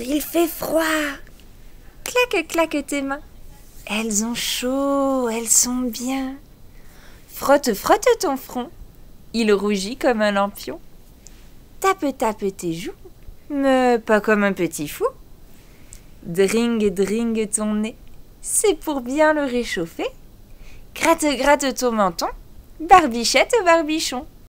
il fait froid. Claque, claque tes mains. Elles ont chaud, elles sont bien. Frotte, frotte ton front. Il rougit comme un lampion. Tape, tape tes joues, mais pas comme un petit fou. Dring, dring ton nez, c'est pour bien le réchauffer. Gratte, gratte ton menton, barbichette, barbichon.